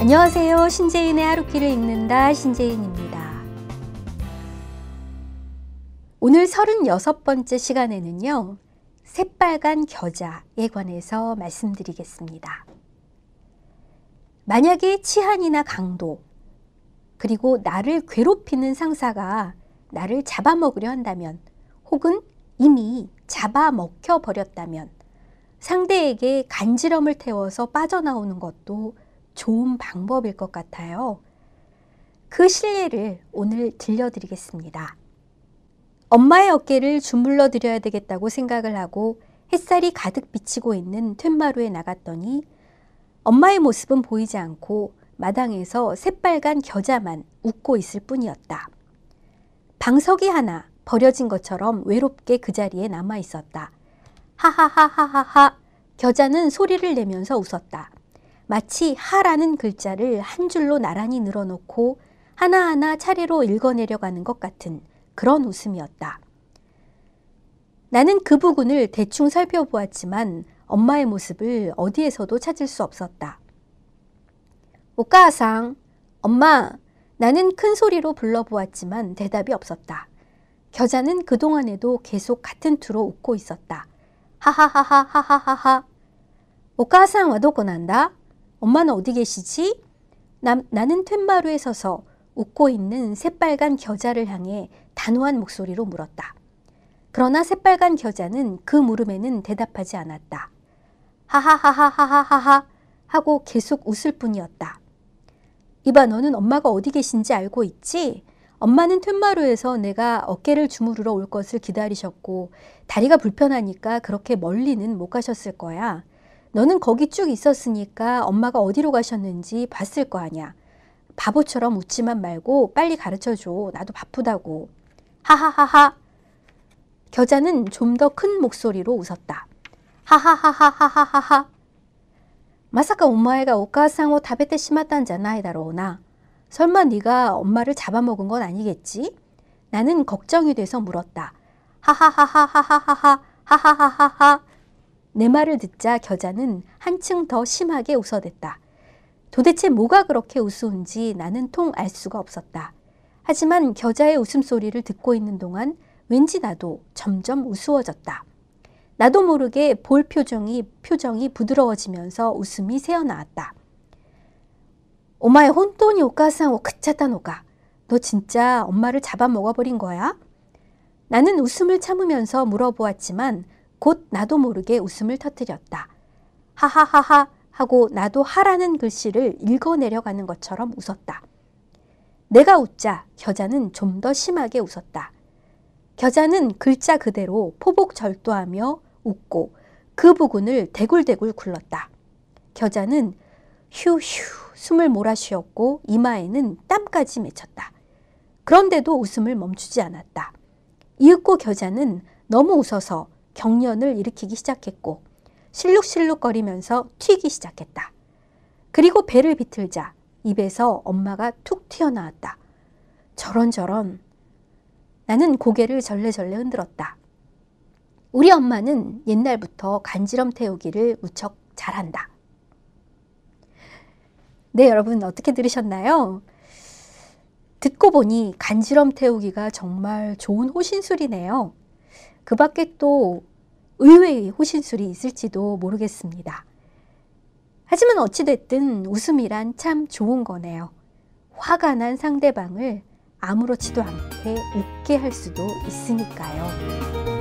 안녕하세요. 신재인의 하루키를 읽는다. 신재인입니다. 오늘 36번째 시간에는요. 새빨간 겨자에 관해서 말씀드리겠습니다. 만약에 치안이나 강도, 그리고 나를 괴롭히는 상사가 나를 잡아먹으려 한다면, 혹은 이미 잡아먹혀 버렸다면, 상대에게 간지럼을 태워서 빠져나오는 것도 좋은 방법일 것 같아요. 그 실례를 오늘 들려드리겠습니다. 엄마의 어깨를 주물러 드려야 되겠다고 생각을 하고 햇살이 가득 비치고 있는 툇마루에 나갔더니 엄마의 모습은 보이지 않고 마당에서 새빨간 겨자만 웃고 있을 뿐이었다. 방석이 하나 버려진 것처럼 외롭게 그 자리에 남아 있었다. 하하하하하하 겨자는 소리를 내면서 웃었다. 마치 하라는 글자를 한 줄로 나란히 늘어놓고 하나하나 차례로 읽어내려가는 것 같은 그런 웃음이었다. 나는 그 부분을 대충 살펴보았지만 엄마의 모습을 어디에서도 찾을 수 없었다. 오카상, 엄마, 나는 큰 소리로 불러보았지만 대답이 없었다. 겨자는 그동안에도 계속 같은 투로 웃고 있었다. 하하하하하하하하. 오카상 와도 권한다 엄마는 어디 계시지? 나, 나는 툇마루에 서서 웃고 있는 새빨간 겨자를 향해 단호한 목소리로 물었다. 그러나 새빨간 겨자는 그 물음에는 대답하지 않았다. 하하하하하하하하 고 계속 웃을 뿐이었다. 이봐 너는 엄마가 어디 계신지 알고 있지? 엄마는 툇마루에서 내가 어깨를 주무르러 올 것을 기다리셨고 다리가 불편하니까 그렇게 멀리는 못 가셨을 거야. 너는 거기 쭉 있었으니까 엄마가 어디로 가셨는지 봤을 거 아니야. 바보처럼 웃지만 말고 빨리 가르쳐 줘. 나도 바쁘다고. 하하하하. 겨자는 좀 더 큰 목소리로 웃었다. 하하하하하하하. 마사카 엄마가 오카상호 다베테 심마단자나이다로나 설마 네가 엄마를 잡아먹은 건 아니겠지? 나는 걱정이 돼서 물었다. 하하하하하하하하 하하하하하 내 말을 듣자 겨자는 한층 더 심하게 웃어댔다. 도대체 뭐가 그렇게 우스운지 나는 통 알 수가 없었다. 하지만 겨자의 웃음소리를 듣고 있는 동안 왠지 나도 점점 우스워졌다. 나도 모르게 볼 표정이 표정이 부드러워지면서 웃음이 새어나왔다. 오마이 혼돈이 오카상 오그차다노가너 진짜 엄마를 잡아먹어버린 거야? 나는 웃음을 참으면서 물어보았지만 곧 나도 모르게 웃음을 터뜨렸다. 하하하하 하고 나도 하라는 글씨를 읽어내려가는 것처럼 웃었다. 내가 웃자 겨자는 좀 더 심하게 웃었다. 겨자는 글자 그대로 포복절도하며 웃고 그 부근을 대굴대굴 굴렀다. 겨자는 휴휴 숨을 몰아쉬었고 이마에는 땀까지 맺혔다. 그런데도 웃음을 멈추지 않았다. 이윽고 겨자는 너무 웃어서 경련을 일으키기 시작했고 실룩실룩거리면서 튀기 시작했다. 그리고 배를 비틀자 입에서 엄마가 툭 튀어나왔다. 저런저런 나는 고개를 절레절레 흔들었다. 우리 엄마는 옛날부터 간지럼 태우기를 무척 잘한다. 네, 여러분 어떻게 들으셨나요? 듣고 보니 간지럼 태우기가 정말 좋은 호신술이네요. 그 밖에 또 의외의 호신술이 있을지도 모르겠습니다. 하지만 어찌됐든 웃음이란 참 좋은 거네요. 화가 난 상대방을 아무렇지도 않게 웃게 할 수도 있으니까요.